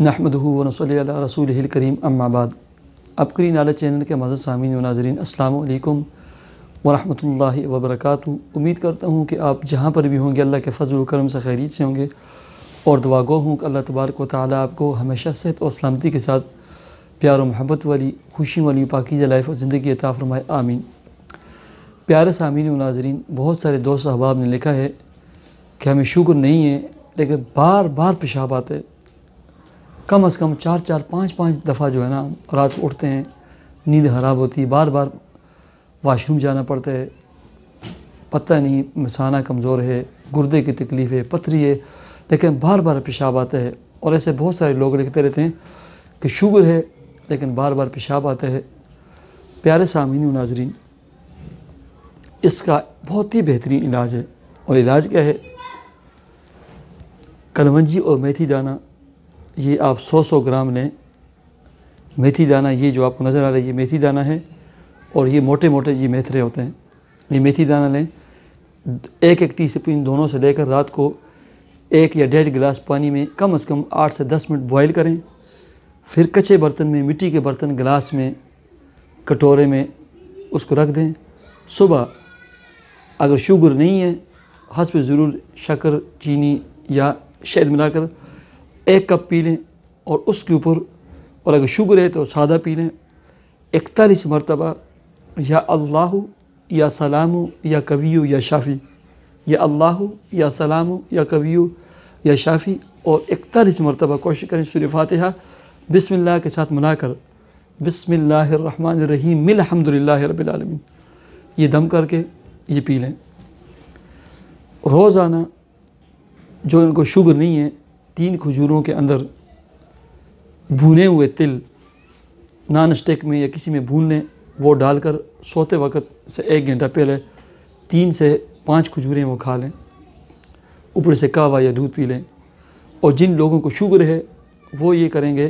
नहमदहू वनसल रसूल करीम अम्माबाद अबकरी नाला चैनल के मज़द सामीन व नाजरीन अल्लाम वरहमल वबरक उम्मीद करता हूँ कि आप जहाँ पर भी होंगे अल्लाह के फजल करम से खैरीत से होंगे और दुआगो हूँ कि अल्लाह तबारक ताली आपको हमेशा सेहत और सलामती के साथ प्यार और मोहब्बत वाली खुशी वाली पाकिजा लाइफ और ज़िंदगी अताफ़रमाए आमीन प्यारे सामीन व नाजरीन बहुत सारे दोस्त अहबाब ने लिखा है कि हमें शुक्र नहीं है लेकिन बार बार पेशाब आते कम से कम चार चार पाँच पाँच दफ़ा जो है ना रात उठते हैं नींद खराब होती है बार बार वाशरूम जाना पड़ता है पता नहीं मसाना कमज़ोर है गुर्दे की तकलीफ़ है पथरी है लेकिन बार बार पेशाब आता है और ऐसे बहुत सारे लोग लिखते रहते हैं कि शुगर है लेकिन बार बार पेशाब आता है प्यारे सामिनी नाजरीन इसका बहुत ही बेहतरीन इलाज है और इलाज क्या है कलवंजी और मेथी दाना ये आप 100-100 ग्राम लें मेथी दाना ये जो आपको नज़र आ रहा है ये मेथी दाना है और ये मोटे मोटे ये मेथरे होते हैं ये मेथी दाना लें एक एक टी स्पून दोनों से लेकर रात को एक या डेढ़ गिलास पानी में कम अज़ कम आठ से दस मिनट बॉयल करें फिर कच्चे बर्तन में मिट्टी के बर्तन गिलास में कटोरे में उसको रख दें सुबह अगर शुगर नहीं है हंस पर ज़रूर शक्कर चीनी या शहद मिलाकर एक कप पी लें और उसके ऊपर और अगर शुगर है तो सादा पी लें इकतालीस मरतबा या अल्लाह या सलाम या कवियो या शाफ़ी या अल्लाह या सलाम या कवियो या शाफ़ी और इकतालीस मरतबा कोशिश करें सूर्य फातहा बिसमिल्ला के साथ मिलाकर बिसमीम मिल अलहमदिल्ला ये दम करके ये पी लें रोज़ाना जो इनको शुगर नहीं है तीन खजूरों के अंदर भुने हुए तिल नान स्टिक में या किसी में भून लें वो डालकर सोते वक्त से एक घंटा पहले तीन से पाँच खजूरें वो खा लें ऊपर से कावा या दूध पी लें और जिन लोगों को शुगर है वो ये करेंगे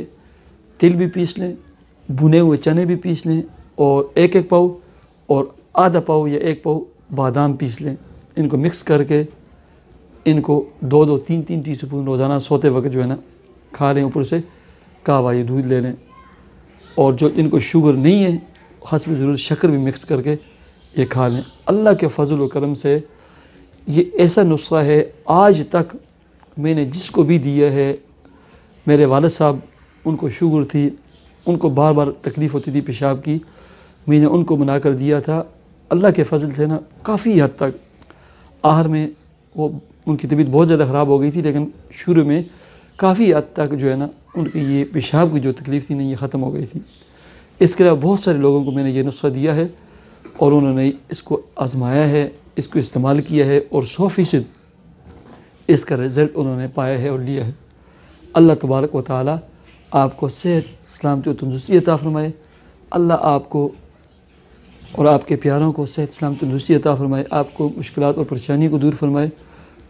तिल भी पीस लें भुने हुए चने भी पीस लें और एक एक पाव और आधा पाव या एक पाव बादाम पीस लें इनको मिक्स करके इनको दो दो तीन तीन टी स्पून रोज़ाना सोते वक्त जो है ना खा लें ऊपर से कावा ये दूध ले लें और जो इनको शुगर नहीं है में ज़रूर शक्कर भी मिक्स करके ये खा लें अल्लाह के फजल करम से ये ऐसा नुस्खा है आज तक मैंने जिसको भी दिया है मेरे वालद साहब उनको शुगर थी उनको बार बार तकलीफ़ होती थी पेशाब की मैंने उनको बना कर दिया था अल्लाह के फजल से ना काफ़ी हद तक आहर में वो उनकी तबीयत बहुत ज़्यादा ख़राब हो गई थी लेकिन शुरू में काफ़ी हद तक जो है ना उनकी ये पेशाब की जो तकलीफ़ थी ना ये ख़त्म हो गई थी इसके अलावा बहुत सारे लोगों को मैंने ये नुस्खा दिया है और उन्होंने इसको आजमाया है इसको इस्तेमाल किया है और सौ फ़ीसद इसका रिज़ल्ट उन्होंने पाया है और लिया है अल्लाह तबारक व ताली आपको सेहत सलामती और तंदुरुस्ती अता फ़रमाए अल्लाह आपको और आपके प्यारों को सेहत इस्लाम दूसरी अता फ़रमाए आपको मुश्किल और परेशानी को दूर फरमाए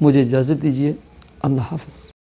मुझे इजाज़त दीजिए अल्लाह हाफ़